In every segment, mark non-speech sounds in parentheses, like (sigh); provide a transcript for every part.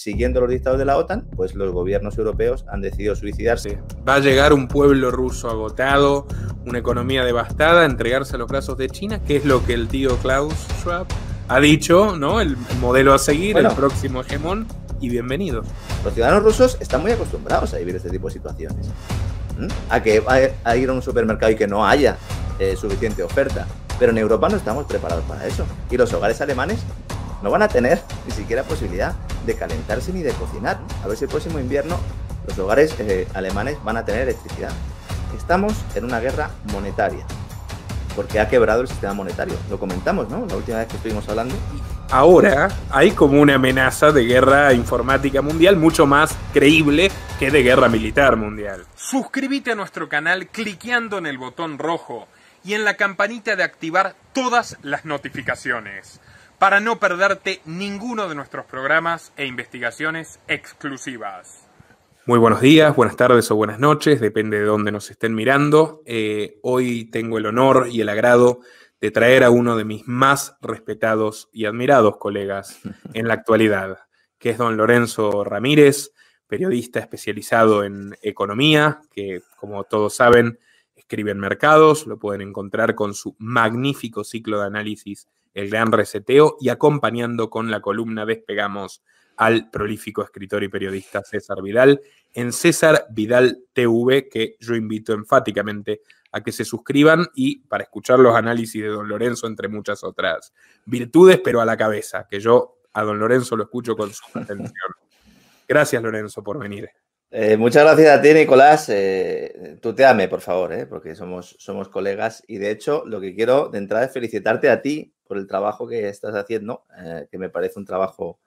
siguiendo los dictados de la OTAN, pues los gobiernos europeos han decidido suicidarse. Va a llegar un pueblo ruso agotado, una economía devastada, entregarse a los brazos de China, que es lo que el tío Klaus Schwab ha dicho, ¿no? El modelo a seguir, el próximo hegemón, y bienvenidos. Los ciudadanos rusos están muy acostumbrados a vivir este tipo de situaciones. A que a, ir a un supermercado y que no haya eh, suficiente oferta. Pero en Europa no estamos preparados para eso. Y los hogares alemanes no van a tener ni siquiera posibilidad de calentarse ni de cocinar. A ver si el próximo invierno los hogares eh, alemanes van a tener electricidad. Estamos en una guerra monetaria, porque ha quebrado el sistema monetario. Lo comentamos, ¿no? La última vez que estuvimos hablando. Ahora hay como una amenaza de guerra informática mundial mucho más creíble que de guerra militar mundial. Suscríbete a nuestro canal cliqueando en el botón rojo y en la campanita de activar todas las notificaciones para no perderte ninguno de nuestros programas e investigaciones exclusivas. Muy buenos días, buenas tardes o buenas noches, depende de dónde nos estén mirando. Eh, hoy tengo el honor y el agrado de traer a uno de mis más respetados y admirados colegas (laughs) en la actualidad, que es don Lorenzo Ramírez, periodista especializado en economía, que como todos saben, escribe en mercados, lo pueden encontrar con su magnífico ciclo de análisis el gran reseteo y acompañando con la columna Despegamos al prolífico escritor y periodista César Vidal en César Vidal TV, que yo invito enfáticamente a que se suscriban y para escuchar los análisis de Don Lorenzo, entre muchas otras virtudes, pero a la cabeza, que yo a Don Lorenzo lo escucho con su atención. Gracias, Lorenzo, por venir. Eh, muchas gracias a ti, Nicolás. Eh, tuteame, por favor, eh, porque somos, somos colegas. Y de hecho, lo que quiero de entrada es felicitarte a ti por el trabajo que estás haciendo, eh, que me parece un trabajo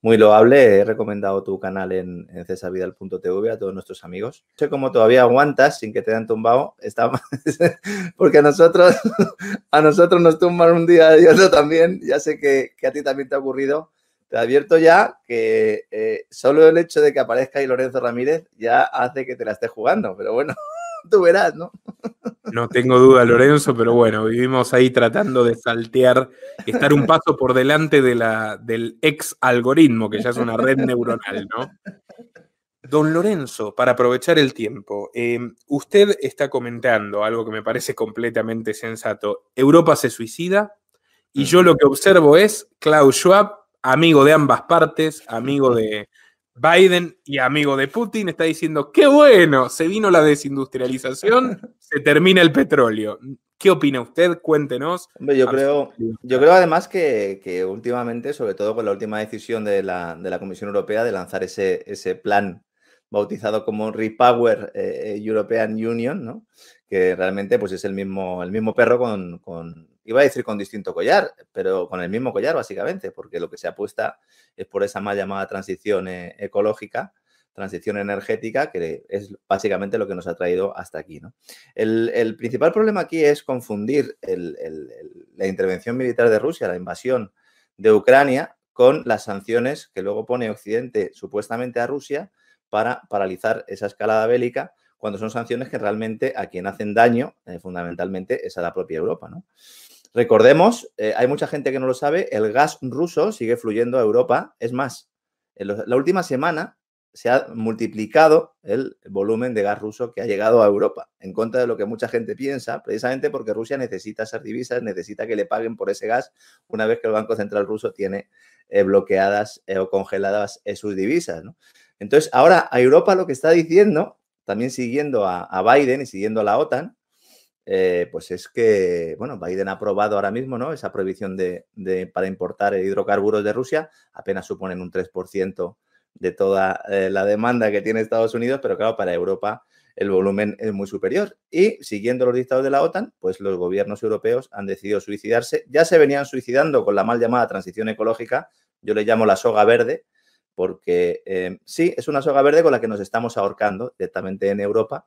muy loable. He recomendado tu canal en, en cesavidal.tv a todos nuestros amigos. sé cómo todavía aguantas sin que te hayan tumbado. (laughs) Porque a nosotros, (laughs) a nosotros nos tumban un día y otro también. Ya sé que, a ti también te ha ocurrido. Te advierto ya que eh, solo el hecho de que aparezca ahí Lorenzo Ramírez ya hace que te la estés jugando. Pero bueno tú verás, ¿no? No tengo duda, Lorenzo, pero bueno, vivimos ahí tratando de saltear, estar un paso por delante de la, del ex algoritmo, que ya es una red neuronal, ¿no? Don Lorenzo, para aprovechar el tiempo, em, usted está comentando algo que me parece completamente sensato. Europa se suicida y yo lo que observo es Klaus Schwab, amigo de ambas partes, amigo de, Biden y amigo de Putin está diciendo, qué bueno, se vino la desindustrialización, (laughs) se termina el petróleo. ¿Qué opina usted? Cuéntenos. yo, creo, yo creo además que, que, últimamente, sobre todo con la última decisión de la, de la Comisión Europea de lanzar ese, ese plan bautizado como Repower eh, eh, European Union, ¿no? que realmente pues, es el mismo, el mismo perro con iba a decir con distinto collar, pero con el mismo collar básicamente, porque lo que se apuesta es por esa más llamada transición eh, ecológica, transición energética, que es básicamente lo que nos ha traído hasta aquí. ¿no? El, principal problema aquí es confundir la intervención militar de Rusia, la invasión de Ucrania, con las sanciones que luego pone Occidente supuestamente a Rusia para paralizar esa escalada bélica, cuando son sanciones que realmente a quien hacen daño eh, fundamentalmente es a la propia Europa. ¿no? Recordemos, eh, hay mucha gente que no lo sabe, el gas ruso sigue fluyendo a Europa. Es más, en la última semana se ha multiplicado el volumen de gas ruso que ha llegado a Europa, en contra de lo que mucha gente piensa, precisamente porque Rusia necesita esas divisas, necesita que le paguen por ese gas una vez que el Banco Central ruso tiene eh, bloqueadas eh, o congeladas sus divisas. Entonces, ahora a Europa lo que está diciendo, también siguiendo a Biden y siguiendo a la OTAN, eh, pues es que, bueno, Biden ha aprobado ahora mismo, ¿no? Esa prohibición de, para importar hidrocarburos de Rusia, apenas suponen un 3% de toda eh, la demanda que tiene Estados Unidos, pero claro, para Europa el volumen es muy superior. Y siguiendo los dictados de la OTAN, pues los gobiernos europeos han decidido suicidarse. Ya se venían suicidando con la mal llamada transición ecológica, yo le llamo la soga verde, porque eh, sí, es una soga verde con la que nos estamos ahorcando directamente en Europa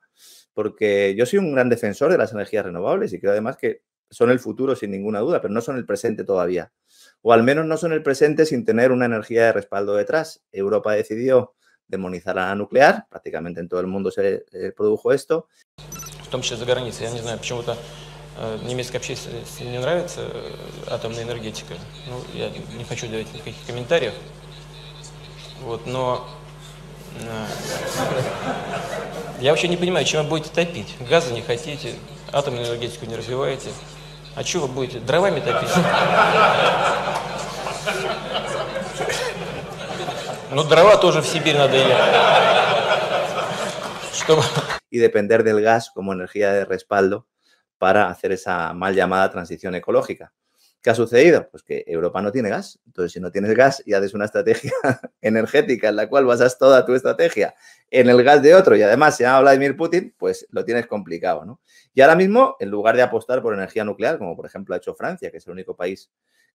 porque yo soy un gran defensor de las energías renovables y creo además que son el futuro sin ninguna duda, pero no son el presente todavía. O al menos no son el presente sin tener una energía de respaldo detrás. Europa decidió demonizar a la nuclear, prácticamente en todo el mundo se eh, produjo esto. Я вообще не понимаю, чем вы будете топить. Газа не хотите, атомную энергетику не развиваете. А что вы будете, дровами топить? Ну, дрова тоже в Сибирь надо ехать. Чтобы... Y depender del gas como energía de respaldo para hacer esa mal llamada transición ecológica. ¿Qué ha sucedido? Pues que Europa no tiene gas. Entonces, si no tienes gas y haces una estrategia (laughs) energética en la cual basas toda tu estrategia en el gas de otro y además se llama Vladimir Putin, pues lo tienes complicado, ¿no? Y ahora mismo, en lugar de apostar por energía nuclear, como por ejemplo ha hecho Francia, que es el único país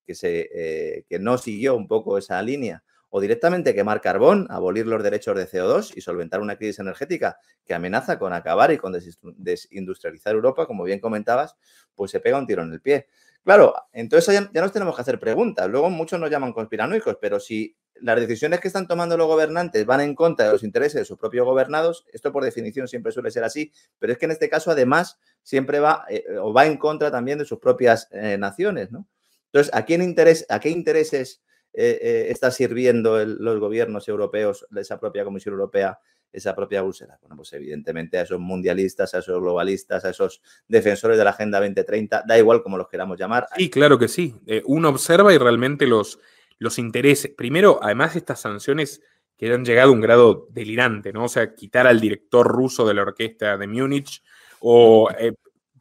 que, se, eh, que no siguió un poco esa línea, o directamente quemar carbón, abolir los derechos de CO2 y solventar una crisis energética que amenaza con acabar y con desindustrializar Europa, como bien comentabas, pues se pega un tiro en el pie. Claro, entonces ya, nos tenemos que hacer preguntas. Luego muchos nos llaman conspiranoicos, pero si las decisiones que están tomando los gobernantes van en contra de los intereses de sus propios gobernados, esto por definición siempre suele ser así, pero es que en este caso además siempre va eh, o va en contra también de sus propias eh, naciones, ¿no? Entonces, ¿a, quién interés, a qué intereses eh, está sirviendo los gobiernos europeos, de esa propia Comisión Europea, esa propia búsqueda, Bueno, pues evidentemente a esos mundialistas, a esos globalistas, a esos defensores de la Agenda 2030, da igual como los queramos llamar. Sí, claro que sí. Eh, uno observa y realmente los, los intereses. Primero, además, estas sanciones que han llegado a un grado delirante, ¿no? O sea, quitar al director ruso de la orquesta de Múnich o eh,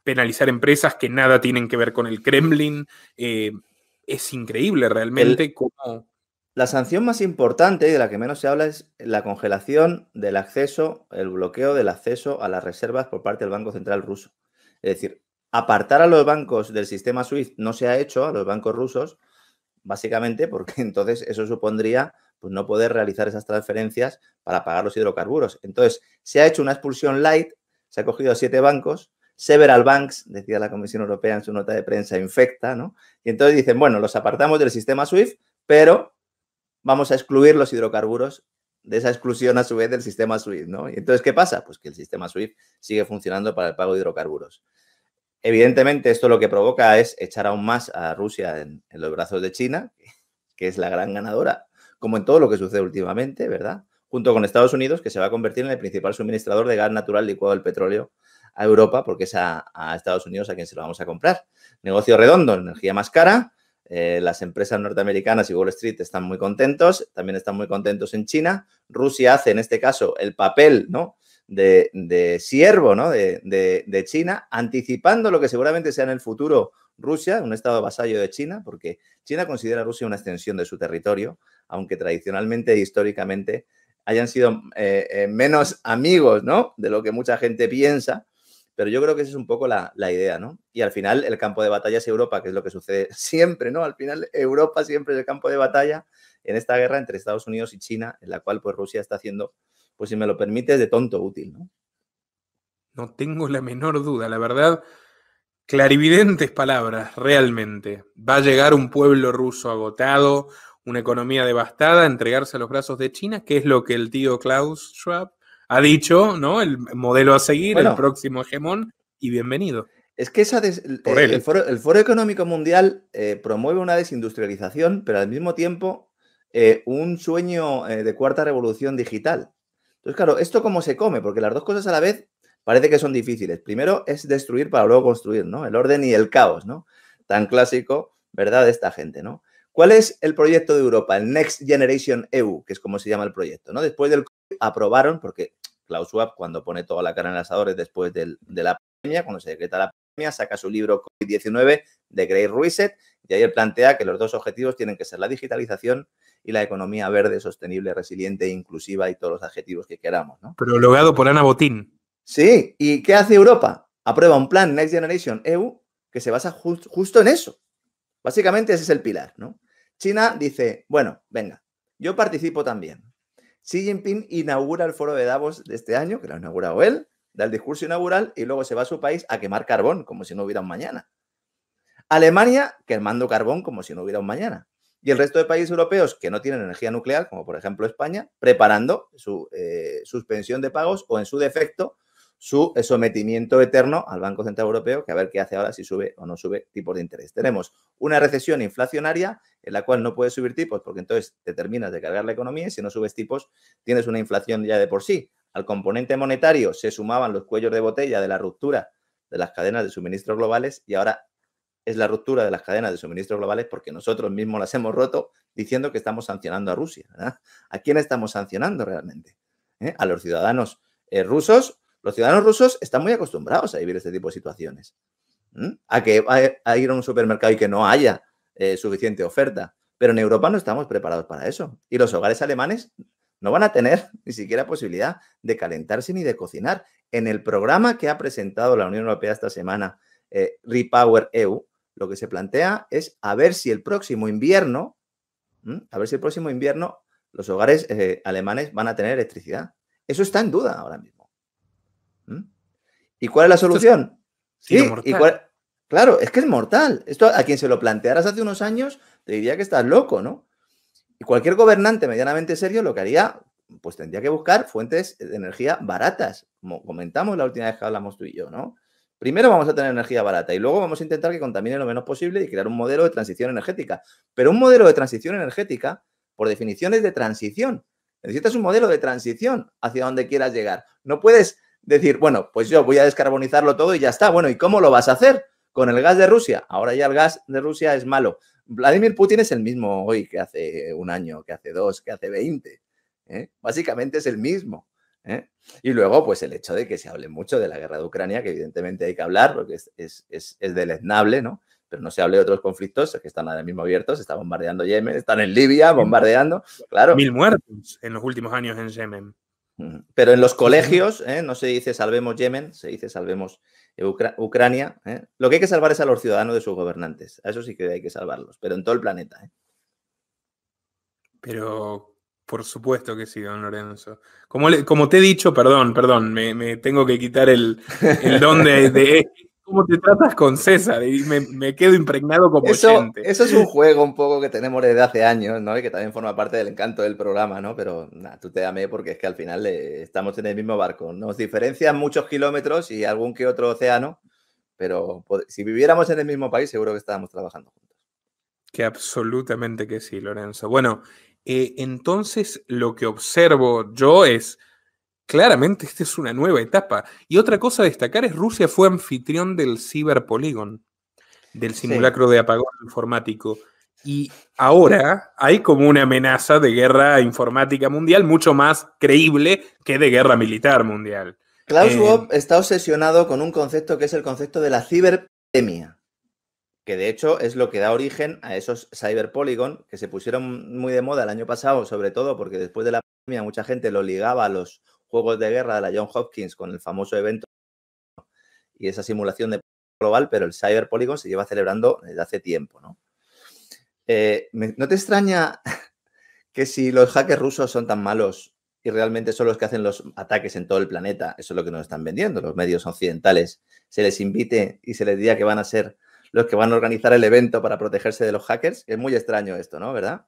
penalizar empresas que nada tienen que ver con el Kremlin. Eh, es increíble realmente cómo la sanción más importante y de la que menos se habla es la congelación del acceso, el bloqueo del acceso a las reservas por parte del Banco Central ruso. Es decir, apartar a los bancos del sistema SWIFT no se ha hecho, a los bancos rusos, básicamente porque (laughs) entonces eso supondría pues, no poder realizar esas transferencias para pagar los hidrocarburos. Entonces, se ha hecho una expulsión light, se ha cogido a siete bancos, several banks, decía la Comisión Europea en su nota de prensa, infecta, ¿no? Y entonces dicen, bueno, los apartamos del sistema SWIFT, pero vamos a excluir los hidrocarburos de esa exclusión a su vez del sistema SWIFT, ¿no? Y entonces, ¿qué pasa? Pues que el sistema SWIFT sigue funcionando para el pago de hidrocarburos. Evidentemente, esto lo que provoca es echar aún más a Rusia en, los brazos de China, que es la gran ganadora, como en todo lo que sucede últimamente, ¿verdad? Junto con Estados Unidos, que se va a convertir en el principal suministrador de gas natural licuado del petróleo a Europa, porque es a, a Estados Unidos a quien se lo vamos a comprar. Negocio redondo, energía más cara, eh, las empresas norteamericanas y Wall Street están muy contentos, también están muy contentos en China. Rusia hace, en este caso, el papel de, siervo de, China, anticipando lo que seguramente sea en el futuro Rusia, un estado vasallo de China, porque China considera a Rusia una extensión de su territorio, aunque tradicionalmente e históricamente hayan sido eh, eh, menos amigos de lo que mucha gente piensa pero yo creo que esa es un poco la, idea, ¿no? Y al final el campo de batalla es Europa, que es lo que sucede (laughs) siempre, ¿no? Al final Europa siempre es el campo de batalla en esta guerra entre Estados Unidos y China, en la cual pues Rusia está haciendo, pues si me lo permite, de tonto útil, ¿no? No tengo la menor duda, la verdad, clarividentes palabras, realmente. Va a llegar un pueblo ruso agotado, una economía devastada, entregarse a los brazos de China, que es lo que el tío Klaus Schwab ha dicho, ¿no? El modelo a seguir, el próximo hegemón y bienvenido. Es que esa eh, el, foro, Económico Mundial eh, promueve una desindustrialización, pero al mismo tiempo eh, un sueño de cuarta revolución digital. Entonces, claro, ¿esto cómo se come? Porque las dos cosas a la vez parece que son difíciles. Primero es destruir para luego construir, ¿no? El orden y el caos, ¿no? Tan clásico, ¿verdad? De esta gente, ¿no? ¿Cuál es el proyecto de Europa? El Next Generation EU, que es como se llama el proyecto, ¿no? Después del aprobaron, porque Klaus Schwab, cuando pone toda la cara en las asador, después de la pandemia, cuando se decreta la pandemia, saca su libro COVID-19 de Gray Ruizet, y ahí él plantea que los dos objetivos tienen que ser la digitalización y la economía verde, sostenible, resiliente, inclusiva y todos los adjetivos que queramos. ¿no? Prologado por Ana Botín. Sí, ¿y qué hace Europa? Aprueba un plan Next Generation EU que se basa justo en eso. Básicamente ese es el pilar, ¿no? China dice, bueno, venga, yo participo también. Xi Jinping inaugura el foro de Davos de este año, que lo ha inaugurado él, da el discurso inaugural y luego se va a su país a quemar carbón, como si no hubiera un mañana. Alemania quemando carbón como si no hubiera un mañana. Y el resto de países europeos que no tienen energía nuclear, como por ejemplo España, preparando su eh, suspensión de pagos o en su defecto su sometimiento eterno al Banco Central Europeo, que a ver qué hace ahora si sube o no sube tipos de interés. Tenemos una recesión inflacionaria en la cual no puedes subir tipos porque entonces te terminas de cargar la economía y si no subes tipos tienes una inflación ya de por sí. Al componente monetario se sumaban los cuellos de botella de la ruptura de las cadenas de suministro globales y ahora es la ruptura de las cadenas de suministro globales porque nosotros mismos las hemos roto diciendo que estamos sancionando a Rusia. ¿A quién estamos sancionando realmente? ¿Eh? ¿A los ciudadanos eh, rusos los ciudadanos rusos están muy acostumbrados a vivir este tipo de situaciones. A que a, a, ir a un supermercado y que no haya eh, suficiente oferta. Pero en Europa no estamos preparados para eso. Y los hogares alemanes no van a tener (laughs) ni siquiera posibilidad de calentarse ni de cocinar. En el programa que ha presentado la Unión Europea esta semana, eh, Repower EU, lo que se plantea es a ver si el próximo invierno, a ver si el próximo invierno los hogares eh, alemanes van a tener electricidad. Eso está en duda ahora mismo. ¿Mm? ¿Y cuál es la solución? sí, Claro, es que es mortal. Esto a quien se lo plantearas hace unos años te diría que estás loco, ¿no? Y cualquier gobernante medianamente serio lo que haría, pues tendría que buscar fuentes de energía baratas, como comentamos la última vez que hablamos tú y yo, ¿no? Primero vamos a tener energía barata y luego vamos a intentar que contamine lo menos posible y crear un modelo de transición energética. Pero un modelo de transición energética, por definición, es de transición. Necesitas un modelo de transición hacia donde quieras llegar. No puedes decir, bueno, pues yo voy a descarbonizarlo todo y ya está. Bueno, ¿y cómo lo vas a hacer? Con el gas de Rusia. Ahora ya el gas de Rusia es malo. Vladimir Putin es el mismo hoy que hace un año, que hace dos, que hace veinte. ¿eh? Básicamente es el mismo. ¿eh? Y luego, pues el hecho de que se hable mucho de la guerra de Ucrania, que evidentemente hay que hablar, porque es, es, es deleznable, ¿no? pero no se hable de otros conflictos que están ahora mismo abiertos, está bombardeando Yemen, están en Libia bombardeando, claro. Mil muertos en los últimos años en Yemen. Pero en los colegios ¿eh? no se dice salvemos Yemen, se dice salvemos Ucrania. ¿eh? Lo que hay que salvar es a los ciudadanos de sus gobernantes. A eso sí que hay que salvarlos, pero en todo el planeta. ¿eh? Pero por supuesto que sí, don Lorenzo. Como, te he dicho, perdón, perdón, me, tengo que quitar el, el don de, (laughs) este cómo te tratas con César y me, quedo impregnado como eso, Eso es un juego un poco que tenemos desde hace años, ¿no? Y que también forma parte del encanto del programa, ¿no? Pero tú te amé porque es que al final eh, estamos en el mismo barco. Nos diferencian muchos kilómetros y algún que otro océano, pero si viviéramos en el mismo país seguro que estábamos trabajando juntos. Que absolutamente que sí, Lorenzo. Bueno, eh, entonces lo que observo yo es Claramente esta es una nueva etapa. Y otra cosa a destacar es Rusia fue anfitrión del ciberpolígono, del simulacro de apagón informático. Y ahora hay como una amenaza de guerra informática mundial mucho más creíble que de guerra militar mundial. Klaus eh, Schwab está obsesionado con un concepto que es el concepto de la ciberpemia, que de hecho es lo que da origen a esos cyberpolygon que se pusieron muy de moda el año pasado, sobre todo porque después de la pandemia mucha gente lo ligaba a los juegos de guerra de la John Hopkins con el famoso evento y esa simulación de global, pero el Cyber Polygon se lleva celebrando desde hace tiempo. ¿no? Eh, ¿No te extraña (laughs) que si los hackers rusos son tan malos y realmente son los que hacen los ataques en todo el planeta, eso es lo que nos están vendiendo los medios occidentales, se les invite y se les diga que van a ser los que van a organizar el evento para protegerse de los hackers? Es muy extraño esto, ¿no? ¿Verdad?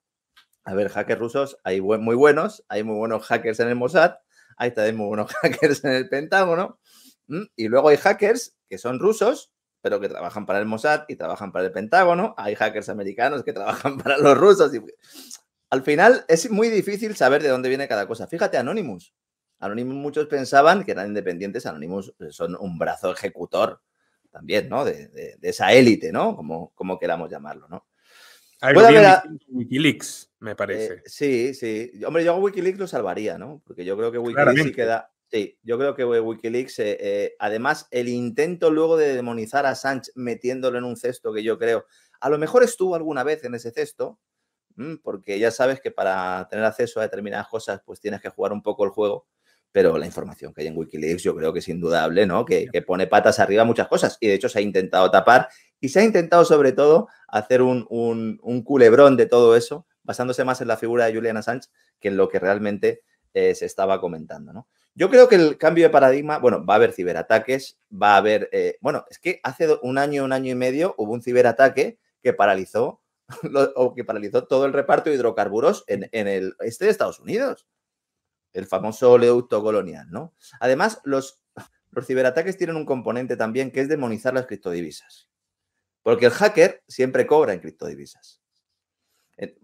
A ver, hackers rusos, hay muy buenos, hay muy buenos hackers en el Mossad, ahí tenemos unos (laughs) hackers en el Pentágono. Y luego hay hackers que son rusos, pero que trabajan para el Mossad y trabajan para el Pentágono. Hay hackers americanos que (laughs) trabajan para los rusos. Y... Al final es muy difícil saber de dónde viene cada cosa. Fíjate, Anonymous. Anonymous muchos pensaban que eran independientes. Anonymous son un brazo ejecutor también, ¿no? De, de esa élite, ¿no? Como, como queramos llamarlo, ¿no? Algo bien Wikileaks, me eh, parece. sí, sí. Hombre, yo a Wikileaks lo salvaría, ¿no? Porque yo creo que Wikileaks sí queda. Sí, yo creo que eh, Wikileaks, eh, además, el intento luego de demonizar a Sánchez metiéndolo en un cesto que yo creo. A lo mejor estuvo alguna vez en ese cesto, porque ya sabes que para tener acceso a determinadas cosas, pues tienes que jugar un poco el juego. Pero la información que hay en Wikileaks, yo creo que es indudable, ¿no? Que, que pone patas arriba muchas cosas. Y de hecho se ha intentado tapar y se ha intentado sobre todo hacer un, culebrón de todo eso, basándose más en la figura de Juliana Sánchez que en lo que realmente eh, se estaba comentando. ¿no? Yo creo que el cambio de paradigma, bueno, va a haber ciberataques, va a haber, eh, bueno, es que hace un año, un año y medio hubo un ciberataque que paralizó, (laughs) o que paralizó todo el reparto de hidrocarburos en, el este de Estados Unidos, el famoso oleoducto colonial, ¿no? Además, los, los ciberataques tienen un componente también que es demonizar las criptodivisas. Porque el hacker siempre cobra en criptodivisas.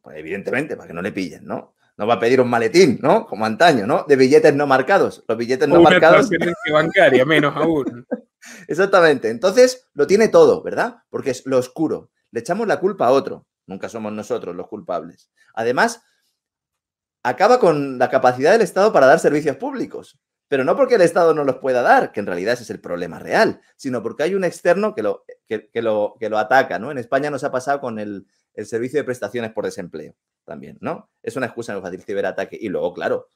Pues, evidentemente, para que no le pillen, ¿no? No va a pedir un maletín, ¿no? Como antaño, ¿no? De billetes no marcados. Los billetes no una marcados. bancaria, menos aún. (laughs) Exactamente. Entonces, lo tiene todo, ¿verdad? Porque es lo oscuro. Le echamos la culpa a otro. Nunca somos nosotros los culpables. Además, acaba con la capacidad del Estado para dar servicios públicos. Pero no porque el Estado no los pueda dar, que en realidad ese es el problema real, sino porque hay un externo que lo, que, lo, ataca, ¿no? En España nos ha pasado con el, servicio de prestaciones por desempleo también, ¿no? Es una excusa muy fácil ciberataque. Y luego, claro,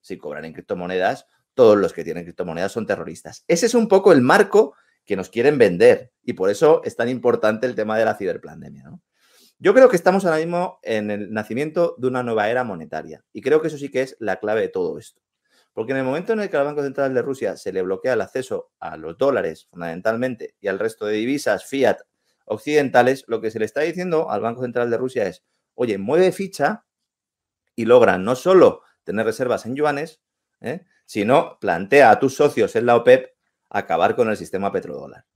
si cobran en criptomonedas, todos los que tienen criptomonedas son terroristas. Ese es un poco el marco que nos quieren vender y por eso es tan importante el tema de la ciberpandemia, Yo creo que estamos ahora mismo en el nacimiento de una nueva era monetaria y creo que eso sí que es la clave de todo esto. Porque en el momento en el que al Banco Central de Rusia se le bloquea el acceso a los dólares, fundamentalmente, y al resto de divisas fiat occidentales, lo que se le está diciendo al Banco Central de Rusia es, oye, mueve ficha y logra no solo tener reservas en yuanes, ¿eh? sino plantea a tus socios en la OPEP acabar con el sistema petrodólar.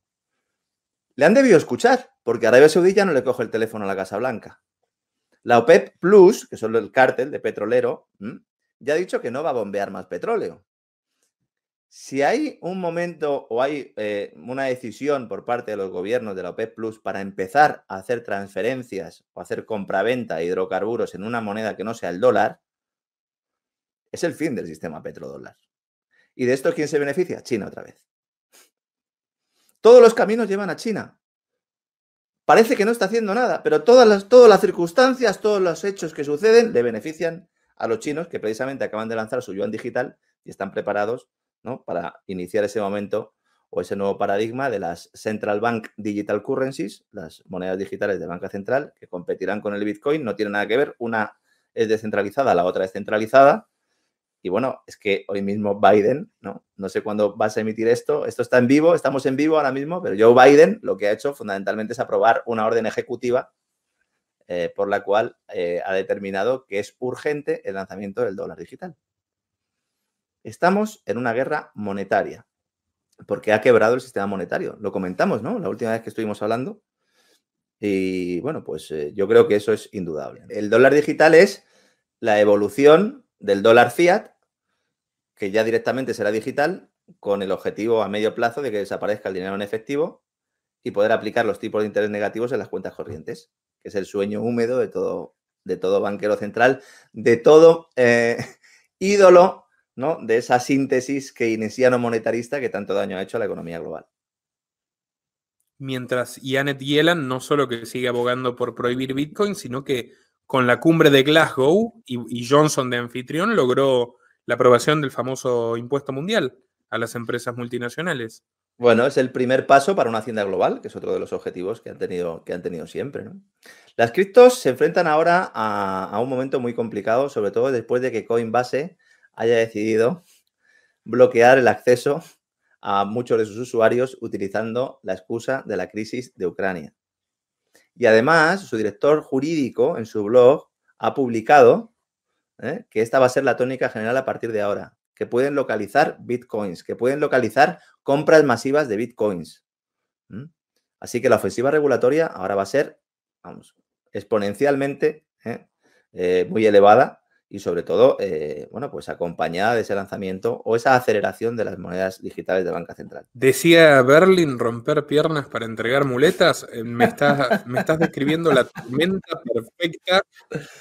Le han debido escuchar, porque Arabia Saudí ya no le coge el teléfono a la Casa Blanca. La OPEP Plus, que son el cártel de petrolero, ya ha dicho que no va a bombear más petróleo. Si hay un momento o hay eh, una decisión por parte de los gobiernos de la OPEP Plus para empezar a hacer transferencias o hacer compraventa de hidrocarburos en una moneda que no sea el dólar, es el fin del sistema petrodólar. ¿Y de esto quién se beneficia? China otra vez. Todos los caminos llevan a China. Parece que no está haciendo nada, pero todas las, todas las circunstancias, todos los hechos que suceden le benefician a los chinos que precisamente acaban de lanzar su yuan digital y están preparados ¿no? para iniciar ese momento o ese nuevo paradigma de las Central Bank Digital Currencies, las monedas digitales de banca central que competirán con el Bitcoin, no tiene nada que ver, una es descentralizada, la otra es centralizada. Y bueno, es que hoy mismo Biden, ¿no? No sé cuándo vas a emitir esto. Esto está en vivo, estamos en vivo ahora mismo, pero Joe Biden lo que ha hecho fundamentalmente es aprobar una orden ejecutiva eh, por la cual eh, ha determinado que es urgente el lanzamiento del dólar digital. Estamos en una guerra monetaria, porque ha quebrado el sistema monetario. Lo comentamos, ¿no? La última vez que estuvimos hablando. Y bueno, pues eh, yo creo que eso es indudable. El dólar digital es la evolución del dólar fiat, que ya directamente será digital, con el objetivo a medio plazo de que desaparezca el dinero en efectivo y poder aplicar los tipos de interés negativos en las cuentas corrientes es el sueño húmedo de todo, de todo banquero central, de todo eh, (laughs) ídolo ¿no? de esa síntesis keynesiano-monetarista que tanto daño ha hecho a la economía global. Mientras Janet Yellen no solo que sigue abogando por prohibir Bitcoin, sino que con la cumbre de Glasgow y, y Johnson de anfitrión logró la aprobación del famoso impuesto mundial a las empresas multinacionales. Bueno, es el primer paso para una hacienda global, que es otro de los objetivos que han tenido, que han tenido siempre. Las criptos se enfrentan ahora a, un momento muy complicado, sobre todo después de que Coinbase haya decidido bloquear el acceso a muchos de sus usuarios utilizando la excusa de la crisis de Ucrania. Y además, su director jurídico en su blog ha publicado ¿eh? que esta va a ser la tónica general a partir de ahora que pueden localizar bitcoins, que pueden localizar compras masivas de bitcoins. Así que la ofensiva regulatoria ahora va a ser, vamos, exponencialmente ¿eh? Eh, muy elevada y sobre todo, eh, bueno, pues acompañada de ese lanzamiento o esa aceleración de las monedas digitales de banca central. Decía Berlin romper piernas para entregar muletas. Me estás, describiendo la tormenta perfecta,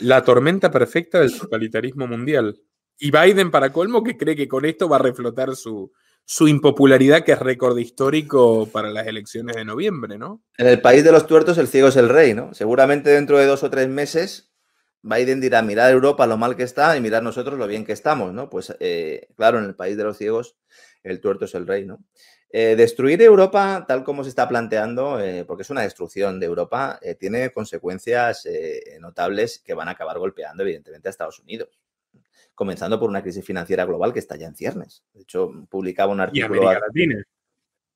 la tormenta perfecta del totalitarismo mundial. Y Biden, para colmo, que cree que con esto va a reflotar su, su impopularidad, que es récord histórico para las elecciones de noviembre, ¿no? En el país de los tuertos, el ciego es el rey, ¿no? Seguramente dentro de dos o tres meses, Biden dirá: mirad Europa lo mal que está y mirad nosotros lo bien que estamos, ¿no? Pues eh, claro, en el país de los ciegos, el tuerto es el rey, ¿no? Eh, destruir Europa, tal como se está planteando, eh, porque es una destrucción de Europa, tiene consecuencias notables que van a acabar golpeando, evidentemente, a Estados Unidos comenzando por una crisis financiera global que está ya en ciernes. De hecho, publicaba un artículo... Y América Latina.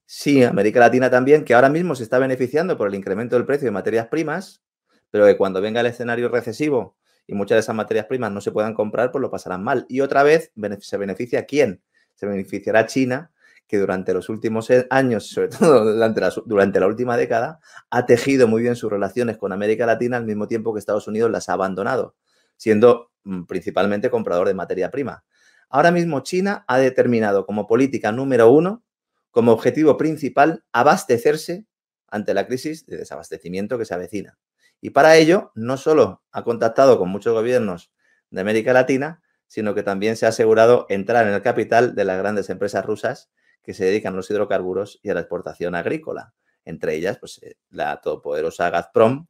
Sí, América Latina también, que ahora mismo se está beneficiando por el incremento del precio de materias primas, pero que cuando venga el escenario recesivo y muchas de esas materias primas no se puedan comprar, pues lo pasarán mal. Y otra vez, ¿se beneficia quién? Se beneficiará China, que durante los últimos e-, años, sobre todo (laughs) durante la, durante la, última década, ha tejido muy bien sus relaciones con América Latina al mismo tiempo que Estados Unidos las ha abandonado, siendo Mm, principalmente comprador de materia prima. Ahora mismo China ha determinado como política número uno, como objetivo principal, abastecerse ante la crisis de desabastecimiento que se avecina. Y para ello, no solo ha contactado con muchos gobiernos de América Latina, sino que también se ha asegurado entrar en el capital de las grandes empresas rusas que se dedican a los hidrocarburos y a la exportación agrícola. Entre ellas, pues, eh, la todopoderosa Gazprom,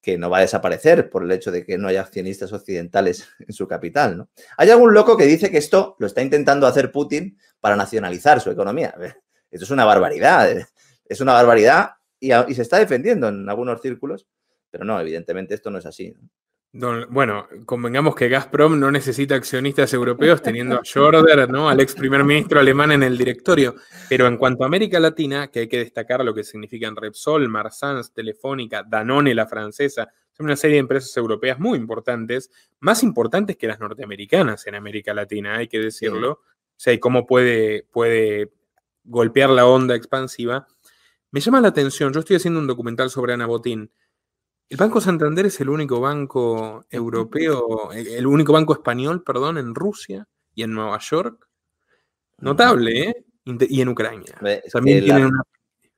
que no va a desaparecer por el hecho de que no haya accionistas occidentales (laughs) en su capital. ¿no? Hay algún loco que dice que esto lo está intentando hacer Putin para nacionalizar su economía. Esto es una barbaridad, eh. es una barbaridad y, y se está defendiendo en algunos círculos, pero no, evidentemente esto no es así. ¿no? Don, bueno, convengamos que Gazprom no necesita accionistas europeos teniendo a (laughs) ¿no? al ex primer ministro alemán en el directorio. Pero en cuanto a América Latina, que hay que destacar lo que significan Repsol, Marsans, Telefónica, Danone, la francesa, son una serie de empresas europeas muy importantes, más importantes que las norteamericanas en América Latina, hay que decirlo. O sea, y cómo puede, puede golpear la onda expansiva. Me llama la atención, yo estoy haciendo un documental sobre Ana Botín el Banco Santander es el único banco europeo, el único banco español, perdón, en Rusia y en Nueva York. Notable, ¿eh? Y en Ucrania.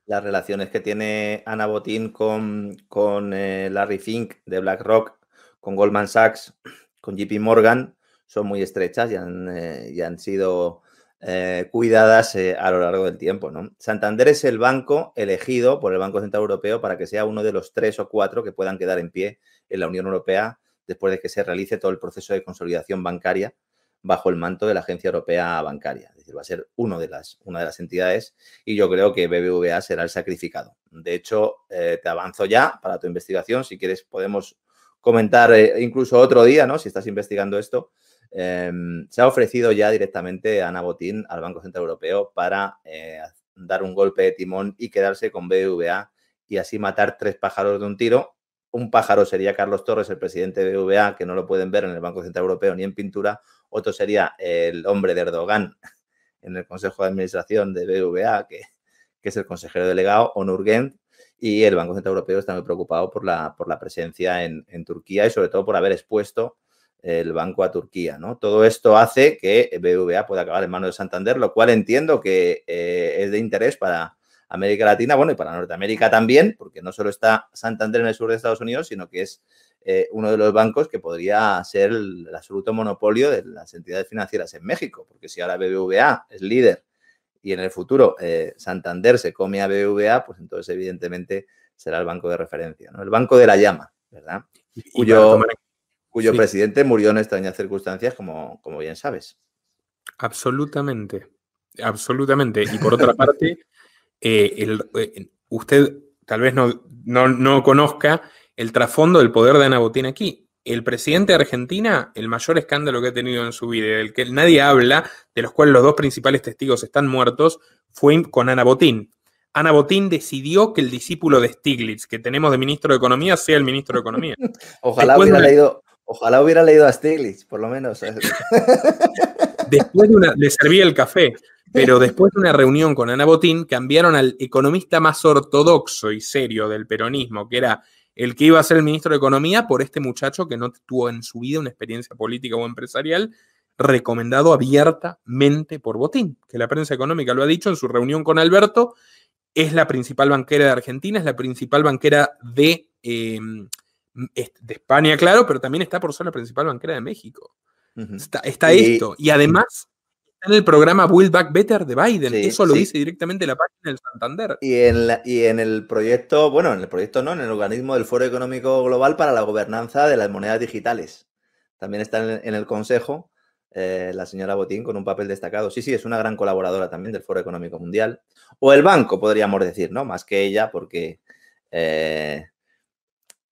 Las relaciones que tiene Ana Botín con, con eh, Larry Fink de BlackRock, con Goldman Sachs, con JP Morgan, son muy estrechas y han eh, sido eh, cuidadas eh, a lo largo del tiempo. Santander es el banco elegido por el Banco Central Europeo para que sea uno de los tres o cuatro que puedan quedar en pie en la Unión Europea después de que se realice todo el proceso de consolidación bancaria bajo el manto de la Agencia Europea Bancaria. Es decir, va a ser uno de las, una de las entidades y yo creo que BBVA será el sacrificado. De hecho, eh, te avanzo ya para tu investigación. Si quieres, podemos comentar eh, incluso otro día, ¿no? Si estás investigando esto, em, se ha ofrecido ya directamente a Ana Botín al Banco Central Europeo para eh, dar un golpe de timón y quedarse con BVA y así matar tres pájaros de un tiro. Un pájaro sería Carlos Torres, el presidente de BVA, que no lo pueden ver en el Banco Central Europeo ni en pintura. Otro sería el hombre de Erdogan en el Consejo de Administración de BVA, que, es el consejero delegado, Onurgen, y el Banco Central Europeo está muy preocupado por la, por la presencia en, Turquía y sobre todo por haber expuesto el banco a Turquía. ¿no? Todo esto hace que BBVA pueda acabar en manos de Santander, lo cual entiendo que eh, es de interés para América Latina, bueno, y para Norteamérica también, porque no solo está Santander en el sur de Estados Unidos, sino que es eh, uno de los bancos que podría ser el absoluto monopolio de las entidades financieras en México, porque si ahora BBVA es líder y en el futuro eh, Santander se come a BBVA, pues entonces evidentemente será el banco de referencia, ¿no? El banco de la llama, ¿verdad? cuyo, cuyo presidente murió en extrañas circunstancias, como, como bien sabes. Absolutamente, absolutamente. Y por otra parte, (laughs) eh, eh, usted tal vez no, no, no conozca el trasfondo del poder de Ana Botín aquí el presidente de Argentina, el mayor escándalo que ha tenido en su vida, del que nadie habla, de los cuales los dos principales testigos están muertos, fue con Ana Botín. Ana Botín decidió que el discípulo de Stiglitz, que tenemos de ministro de Economía, sea el ministro de Economía. (laughs) ojalá, hubiera leído, ojalá hubiera leído a Stiglitz, por lo menos. (laughs) después de le servía el café, pero después de una reunión con Ana Botín, cambiaron al economista más ortodoxo y serio del peronismo, que era el que iba a ser el ministro de Economía por este muchacho que no tuvo en su vida una experiencia política o empresarial, recomendado abiertamente por Botín, que la prensa económica lo ha dicho en su reunión con Alberto, es la principal banquera de Argentina, es la principal banquera de, em, España, claro, pero también está por ser la principal banquera de México. Está, esto. Y además, en el programa Build Back Better de Biden. Eso lo hice dice directamente la página del Santander. Y en, la, y en el proyecto, bueno, en el proyecto no, en el organismo del Foro Económico Global para la Gobernanza de las Monedas Digitales. También está en el, Consejo eh, la señora Botín con un papel destacado. Sí, sí, es una gran colaboradora también del Foro Económico Mundial. O el banco, podríamos decir, ¿no? Más que ella, porque eh,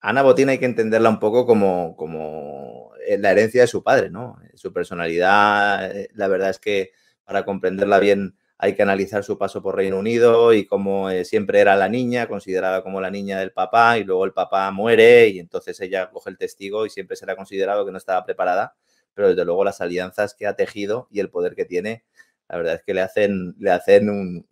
Ana Botín hay que entenderla un poco como, como eh, la herencia de su padre, ¿no? Su personalidad, eh, la verdad es que para comprenderla bien hay que analizar su paso por Reino Unido y cómo eh, siempre era la niña, considerada como la niña del papá, y luego el papá muere y entonces ella coge el testigo y siempre será considerado que no estaba preparada, pero desde luego las alianzas que ha tejido y el poder que tiene, la verdad es que le hacen, le hacen un,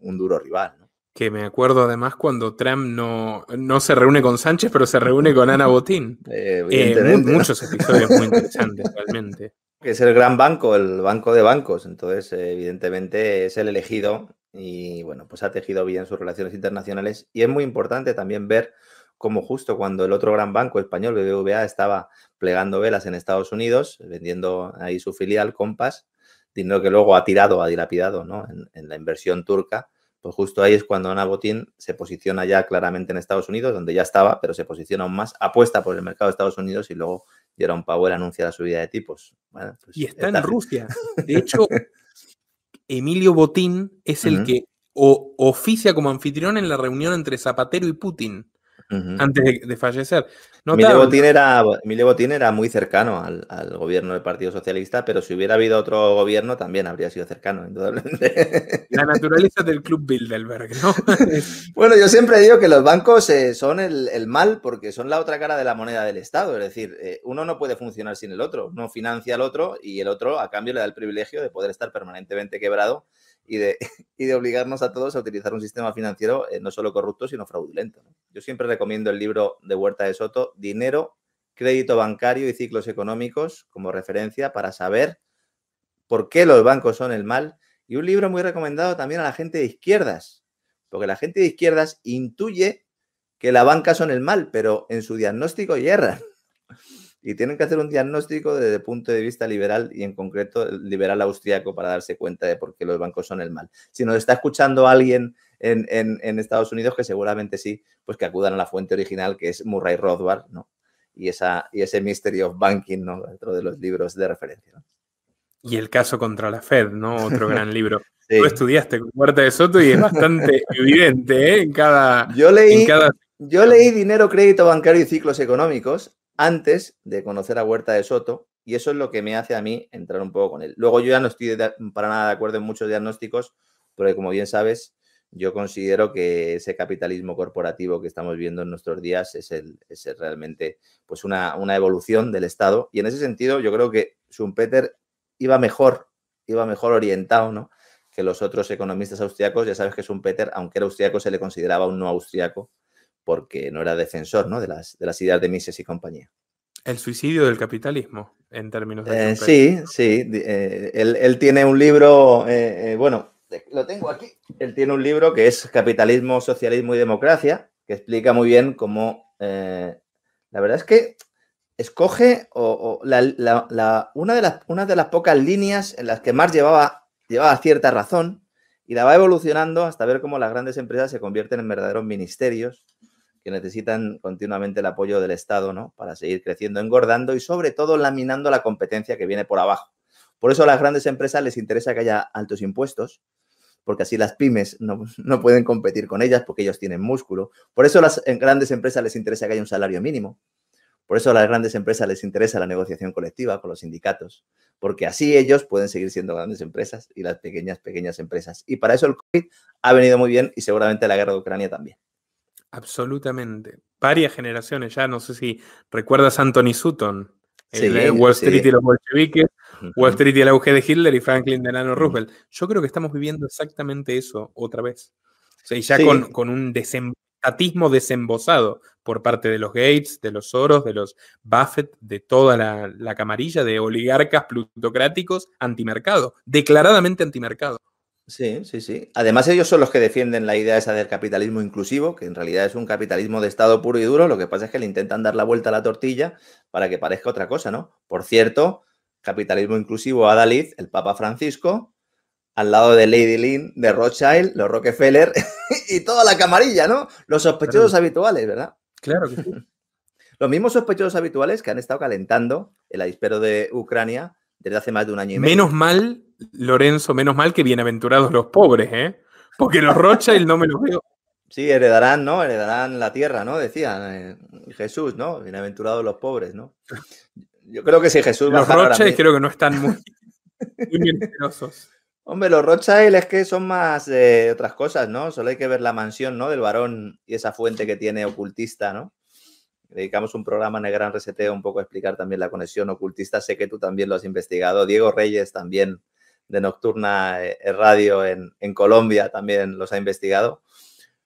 un duro rival. ¿no? que me acuerdo además cuando Trump no, no se reúne con Sánchez, pero se reúne con Ana Botín. (laughs) Eh, eh, muchos episodios muy (laughs) interesantes, realmente. Es el gran banco, el banco de bancos, entonces eh, evidentemente es el elegido y bueno, pues ha tejido bien sus relaciones internacionales y es muy importante también ver cómo justo cuando el otro gran banco español, BBVA, estaba plegando velas en Estados Unidos, vendiendo ahí su filial, Compass, dinero que luego ha tirado, ha dilapidado ¿no? en la inversión turca, pues justo ahí es cuando Ana Botín se posiciona ya claramente en Estados Unidos, donde ya estaba, pero se posiciona aún más, apuesta por el mercado de Estados Unidos y luego Jerome Powell anuncia la subida de tipos. Pues y está, en Rusia. De hecho, (laughs) Emilio Botín es el que oficia como anfitrión en la reunión entre Zapatero y Putin antes de, fallecer. Notaba... era, Botín era muy cercano al, gobierno del Partido Socialista, pero si hubiera habido otro gobierno también habría sido cercano, indudablemente. (laughs) La naturaleza del Club Bilderberg, ¿no? (laughs) bueno, yo siempre digo que los bancos eh, son el, mal porque son la otra cara de la moneda del Estado. Es decir, eh, uno no puede funcionar sin el otro. Uno financia al otro y el otro a cambio le da el privilegio de poder estar permanentemente quebrado y de, (laughs) y de obligarnos a todos a utilizar un sistema financiero eh, no solo corrupto, sino fraudulento. Yo siempre recomiendo el libro de Huerta de Soto, Dinero, Crédito Bancario y Ciclos Económicos, como referencia para saber por qué los bancos son el mal. Y un libro muy recomendado también a la gente de izquierdas, porque la gente de izquierdas intuye que la banca son el mal, pero en su diagnóstico hierran y tienen que hacer un diagnóstico desde el punto de vista liberal y en concreto liberal austriaco para darse cuenta de por qué los bancos son el mal. Si nos está escuchando alguien en, Estados Unidos, que seguramente sí, pues que acudan a la fuente original que es Murray Rothbard, ¿no? Y, esa, y ese Mystery of Banking, ¿no? Dentro de los libros de referencia. Y el caso contra la Fed, ¿no? Otro gran (laughs) libro. Tú estudiaste con Huerta de Soto y es bastante (laughs) evidente, ¿eh? En cada... Yo leí... Yo leí Dinero, Crédito Bancario y Ciclos Económicos antes de conocer a Huerta de Soto y eso es lo que me hace a mí entrar un poco con él. Luego yo ya no estoy para nada de acuerdo en muchos diagnósticos, porque como bien sabes, yo considero que ese capitalismo corporativo que estamos viendo en nuestros días es, realmente pues una, evolución del Estado. Y en ese sentido, yo creo que Schumpeter iba mejor, iba mejor orientado, ¿no? que los otros economistas austriacos, ya sabes que Schumpeter, aunque era austriaco, se le consideraba un no austriaco, porque no era defensor De, las, ideas de Mises y compañía. El suicidio del capitalismo, en términos de... Eh, sí, sí. Eh, él, tiene un libro, eh, bueno, lo tengo aquí. Él tiene un libro que es Capitalismo, Socialismo y Democracia, que explica muy bien cómo... la verdad es que escoge una, de las, de las pocas líneas en las que Marx llevaba, llevaba cierta razón y la va evolucionando hasta ver cómo las grandes empresas se convierten en verdaderos ministerios que necesitan continuamente el apoyo del Estado, ¿no? Para seguir creciendo, engordando y sobre todo laminando la competencia que viene por abajo. Por eso a las grandes empresas les interesa que haya altos impuestos, porque así las pymes no, no pueden competir con ellas porque ellos tienen músculo. Por eso a las grandes empresas les interesa que haya un salario mínimo. Por eso a las grandes empresas les interesa la negociación colectiva con los sindicatos, porque así ellos pueden seguir siendo grandes empresas y las pequeñas, pequeñas empresas. Y para eso el COVID ha venido muy bien y seguramente la guerra de Ucrania también. Absolutamente. Varias generaciones ya, no sé si recuerdas a Anthony Sutton, Wall Street y los bolcheviques, Wall Street y el auge de Hitler y Franklin Delano Roosevelt. Yo creo que estamos viviendo exactamente eso otra vez. O sea, y ya con, un desempatismo desembosado por parte de los Gates, de los Soros, de los Buffett, de toda la, la camarilla de oligarcas plutocráticos antimercado, declaradamente antimercado. Sí, sí, sí. Además, ellos son los que defienden la idea esa del capitalismo inclusivo, que en realidad es un capitalismo de Estado puro y duro. Lo que pasa es que le intentan dar la vuelta a la tortilla para que parezca otra cosa, ¿no? Por cierto, capitalismo inclusivo a Dalit, el Papa Francisco, al lado de Lady Lynn, de Rothschild, los Rockefeller (laughs) y toda la camarilla, ¿no? Los sospechosos habituales, ¿verdad? Claro que sí. (laughs) Los mismos sospechosos habituales que han estado calentando el avispero de Ucrania desde hace más de un año y medio. Menos mal Lorenzo, menos mal que bienaventurados los pobres, ¿eh? Porque los Rothschild (laughs) no me los veo. Sí, heredarán, ¿no? Heredarán la tierra, ¿no? Decían eh, Jesús, ¿no? Bienaventurados los pobres, ¿no? Yo creo que sí, Jesús Los y creo que no están muy, muy (laughs) Hombre, los Rothschild es que son más de eh, otras cosas, ¿no? Solo hay que ver la mansión, ¿no? Del varón y esa fuente que tiene ocultista, ¿no? Dedicamos un programa en el Gran Reseteo un poco a explicar también la conexión ocultista. Sé que tú también lo has investigado. Diego Reyes también de Nocturna eh, eh, Radio en, Colombia también los ha investigado.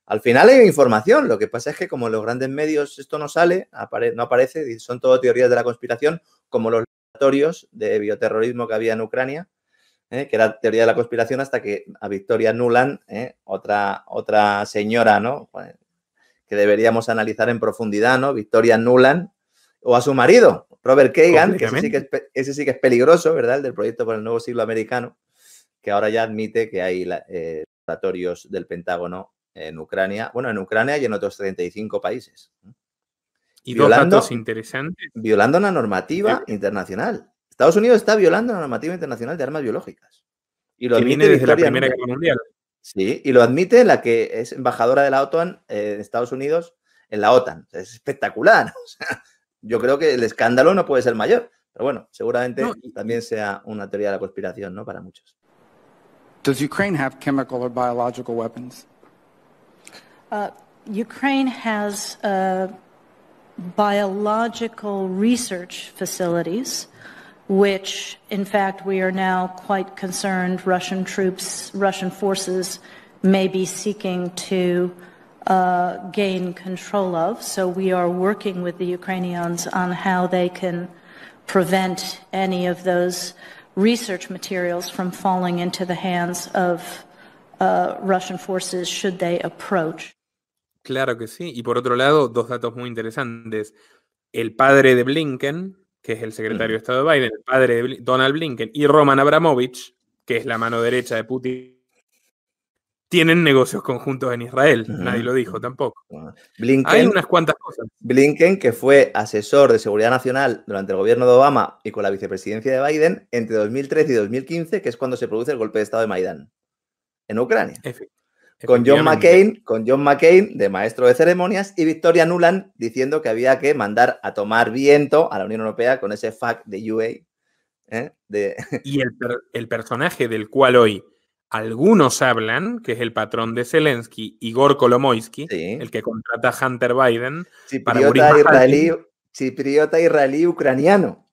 Al final hay información, lo que pasa es que como en los grandes medios esto no sale, no aparece, son todo teorías de la conspiración, como los laboratorios de bioterrorismo que había en Ucrania, eh, que era teoría de la conspiración hasta que a Victoria Nuland, otra, otra señora, ¿no? Pues, que deberíamos analizar en profundidad, ¿no? Victoria Nuland, o a su marido, Robert Kagan, que ese sí que, es, peligroso, ¿verdad? El del proyecto por el nuevo siglo americano, que ahora ya admite que hay eh, laboratorios del Pentágono en Ucrania, bueno, en Ucrania y en otros 35 países. Y violando, dos datos interesantes. Violando una normativa internacional. Estados Unidos está violando la normativa internacional de armas biológicas. Y lo viene desde la Primera Guerra Mundial. Sí, y lo admite la que es embajadora de la OTAN eh, en Estados Unidos en la OTAN. Es espectacular. (laughs) O sea, yo creo que el escándalo no puede ser mayor. Pero bueno, seguramente también sea una teoría de la conspiración, ¿no? Para muchos. Does Ukraine have chemical or biological weapons? Uh, Ukraine has uh, biological research facilities, which, in fact, we are now quite concerned Russian troops, Russian forces may be seeking to uh, gain control of. So we are working with the Ukrainians on how they can prevent any of those research materials from falling into the hands of uh, Russian forces should they approach. Claro que sí. Y por otro lado, dos datos muy interesantes. El padre de Blinken, que es el secretario mm. de Estado de Biden, el padre de Donald Blinken y Roman Abramovich, que es la mano derecha de Putin tienen negocios conjuntos en Israel. Nadie lo dijo tampoco. Hay unas cuantas cosas. Blinken, que fue asesor de seguridad nacional durante el gobierno de Obama y con la vicepresidencia de Biden entre 2013 y 2015, que es cuando se produce el golpe de Estado de Maidán en Ucrania. con John, McCain, con John McCain de maestro de ceremonias y Victoria Nuland diciendo que había que mandar a tomar viento a la Unión Europea con ese fac de UA. ¿eh? Y el personaje del cual hoy algunos hablan, que es el patrón de Zelensky, Igor Kolomoisky, el que contrata a Hunter Biden cipriota israelí, ucraniano.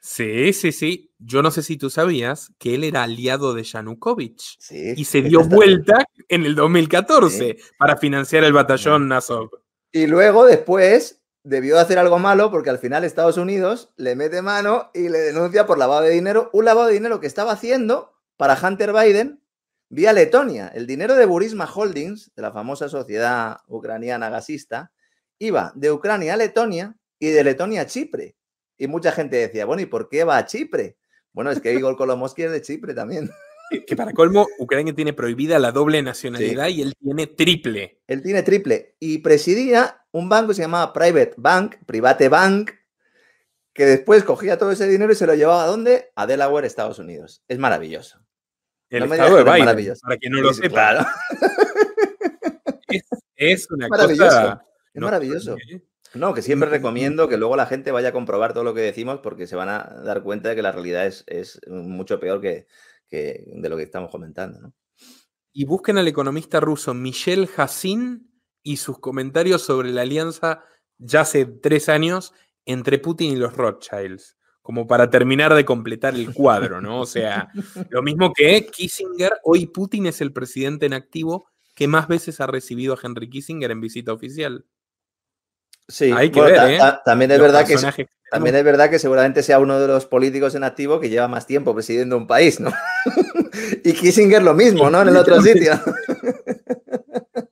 Sí, sí, sí. Yo no sé si tú sabías que él era aliado de Yanukovych y se dio vuelta en el 2014 para financiar el batallón Nazov. Y luego después debió hacer algo malo porque al final Estados Unidos le mete mano y le denuncia por lavado de dinero, un lavado de dinero que estaba haciendo para Hunter Biden vía Letonia. El dinero de Burisma Holdings, de la famosa sociedad ucraniana gasista, iba de Ucrania a Letonia y de Letonia a Chipre. Y mucha gente decía, bueno, ¿y por qué va a Chipre? Bueno, es que Igor Kolomowski es de Chipre también. Que para colmo, Ucrania tiene prohibida la doble nacionalidad y él tiene triple. Él tiene triple. Y presidía un banco que se llamaba Private Bank, Private Bank, que después cogía todo ese dinero y se lo llevaba a dónde? A Delaware, Estados Unidos. Es maravilloso. El para quien no lo sepa. Es, una cosa... Es maravilloso. ¿eh? ¿no? que siempre recomiendo que luego la gente vaya a comprobar todo lo que decimos porque se van a dar cuenta de que la realidad es, mucho peor que, de lo que estamos comentando. Y busquen al economista ruso Michel Hassin y sus comentarios sobre la alianza ya hace tres años entre Putin y los Rothschilds como para terminar de completar el cuadro, ¿no? O sea, (laughs) lo mismo que Kissinger, hoy Putin es el presidente en activo que más veces ha recibido a Henry Kissinger en visita oficial. Sí, ¿eh? también, es verdad que, también es verdad que seguramente sea uno de los políticos en activo que lleva más tiempo presidiendo un país, ¿no? (laughs) y Kissinger lo mismo, ¿no? En el otro sitio. (laughs)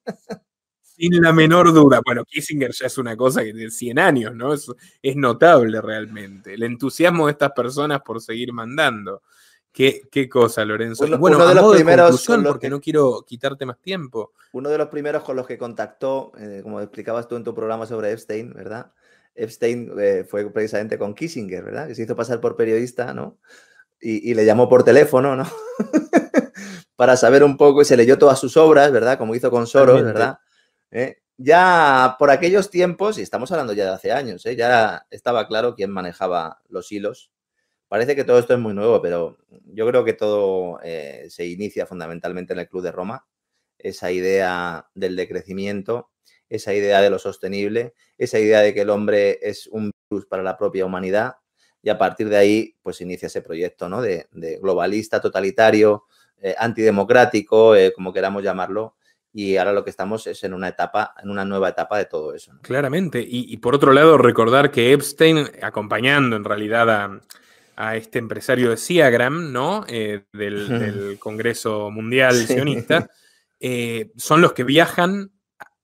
Sin la menor duda. Bueno, Kissinger ya es una cosa que de 100 años, ¿no? Es, notable realmente. El entusiasmo de estas personas por seguir mandando. Qué, cosa, Lorenzo. bueno, uno de los primeros. porque no quiero quitarte más tiempo. Uno de los primeros con los que contactó, eh, como explicabas tú en tu programa sobre Epstein, ¿verdad? Epstein eh, fue precisamente con Kissinger, ¿verdad? Que se hizo pasar por periodista, ¿no? Y, y le llamó por teléfono, ¿no? (laughs) Para saber un poco y se leyó todas sus obras, ¿verdad? Como hizo con Soros, ¿verdad? ¿eh? Ya por aquellos tiempos, y estamos hablando ya de hace años, ¿eh? ya estaba claro quién manejaba los hilos. Parece que todo esto es muy nuevo, pero yo creo que todo eh, se inicia fundamentalmente en el Club de Roma. Esa idea del decrecimiento, esa idea de lo sostenible, esa idea de que el hombre es un virus para la propia humanidad. Y a partir de ahí, pues inicia ese proyecto de, globalista, totalitario, antidemocrático, como queramos llamarlo, y ahora lo que estamos es en una etapa, en una nueva etapa de todo eso. Claramente, y, por otro lado recordar que Epstein, acompañando en realidad a, este empresario de Siagram, ¿no? Eh, (laughs) del, Congreso Mundial Sionista, (laughs) eh, son los que viajan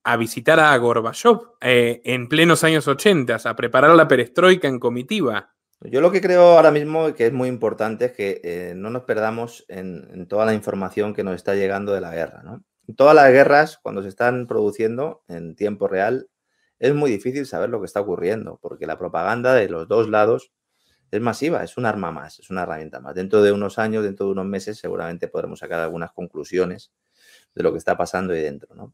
a visitar a Gorbachev eh, en plenos años 80, a preparar la perestroika en comitiva. Yo lo que creo ahora mismo que es muy importante es que no nos perdamos en, toda la información que nos está llegando de la guerra. ¿no? todas las guerras, cuando se están produciendo en tiempo real, es muy difícil saber lo que está ocurriendo, porque la propaganda de los dos lados es masiva, es un arma más, es una herramienta más. Dentro de unos años, dentro de unos meses, seguramente podremos sacar algunas conclusiones de lo que está pasando ahí dentro,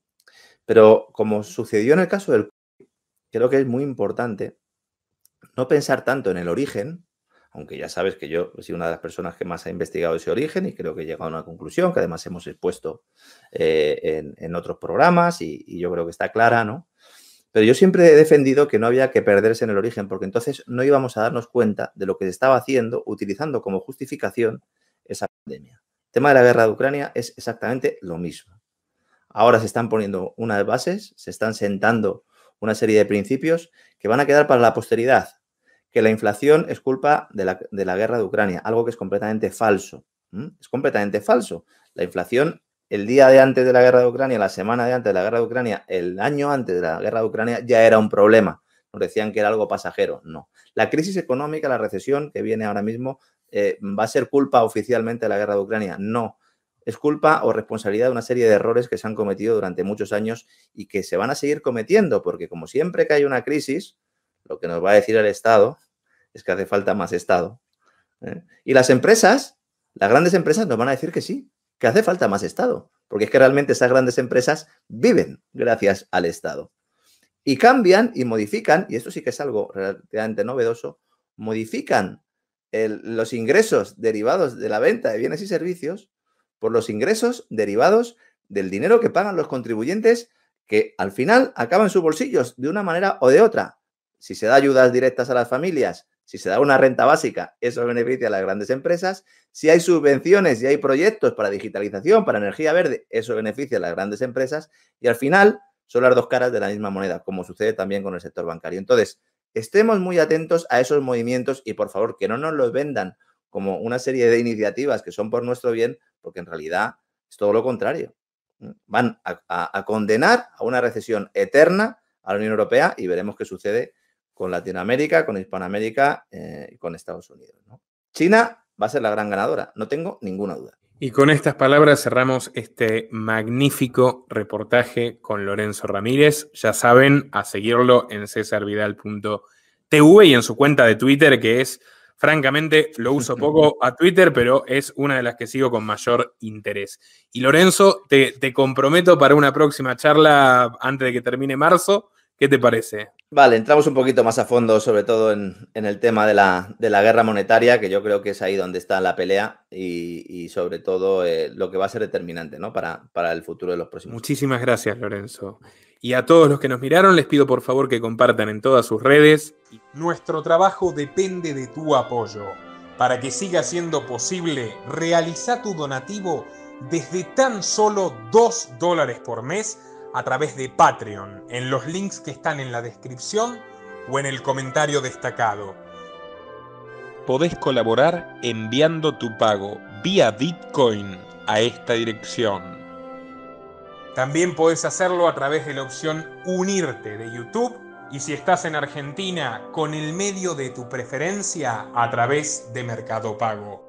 Pero como sucedió en el caso del creo que es muy importante no pensar tanto en el origen, aunque ya sabes que yo soy una de las personas que más ha investigado ese origen y creo que he llegado a una conclusión que además hemos expuesto eh, en, otros programas y, y, yo creo que está clara, ¿no? Pero yo siempre he defendido que no había que perderse en el origen porque entonces no íbamos a darnos cuenta de lo que se estaba haciendo utilizando como justificación esa pandemia. El tema de la guerra de Ucrania es exactamente lo mismo. Ahora se están poniendo unas bases, se están sentando una serie de principios que van a quedar para la posteridad que la inflación es culpa de la, guerra de Ucrania, algo que es completamente falso. Es completamente falso. La inflación el día de antes de la guerra de Ucrania, la semana de antes de la guerra de Ucrania, el año antes de la guerra de Ucrania ya era un problema. Nos decían que era algo pasajero. No. La crisis económica, la recesión que viene ahora mismo, eh, ¿va a ser culpa oficialmente de la guerra de Ucrania? No. Es culpa o responsabilidad de una serie de errores que se han cometido durante muchos años y que se van a seguir cometiendo, porque como siempre que hay una crisis, lo que nos va a decir el Estado es que hace falta más Estado. ¿eh? Y las empresas, las grandes empresas nos van a decir que sí, que hace falta más Estado, porque es que realmente esas grandes empresas viven gracias al Estado. Y cambian y modifican, y esto sí que es algo relativamente novedoso, modifican los ingresos derivados de la venta de bienes y servicios por los ingresos derivados del dinero que pagan los contribuyentes que al final acaban sus bolsillos de una manera o de otra, si se da ayudas directas a las familias, si se da una renta básica, eso beneficia a las grandes empresas. Si hay subvenciones y hay proyectos para digitalización, para energía verde, eso beneficia a las grandes empresas. Y al final son las dos caras de la misma moneda, como sucede también con el sector bancario. Entonces, estemos muy atentos a esos movimientos y por favor que no nos los vendan como una serie de iniciativas que son por nuestro bien, porque en realidad es todo lo contrario. Van a, a condenar a una recesión eterna a la Unión Europea y veremos qué sucede con Latinoamérica, con Hispanoamérica eh, y con Estados Unidos. China va a ser la gran ganadora, no tengo ninguna duda. Y con estas palabras cerramos este magnífico reportaje con Lorenzo Ramírez. Ya saben, a seguirlo en cesarvidal.tv y en su cuenta de Twitter, que es, francamente, lo uso (laughs) poco a Twitter, pero es una de las que sigo con mayor interés. Y Lorenzo, te, te comprometo para una próxima charla antes de que termine marzo. ¿Qué te parece? Vale, entramos un poquito más a fondo, sobre todo en, el tema de la, guerra monetaria, que yo creo que es ahí donde está la pelea y, sobre todo eh, lo que va a ser determinante ¿no? para, para el futuro de los próximos. Muchísimas gracias, Lorenzo. Y a todos los que nos miraron, les pido por favor que compartan en todas sus redes. Nuestro trabajo depende de tu apoyo. Para que siga siendo posible, realiza tu donativo desde tan solo 2 dólares por mes a través de Patreon en los links que están en la descripción o en el comentario destacado. Podés colaborar enviando tu pago vía Bitcoin a esta dirección. También podés hacerlo a través de la opción Unirte de YouTube y si estás en Argentina, con el medio de tu preferencia a través de Mercado Pago.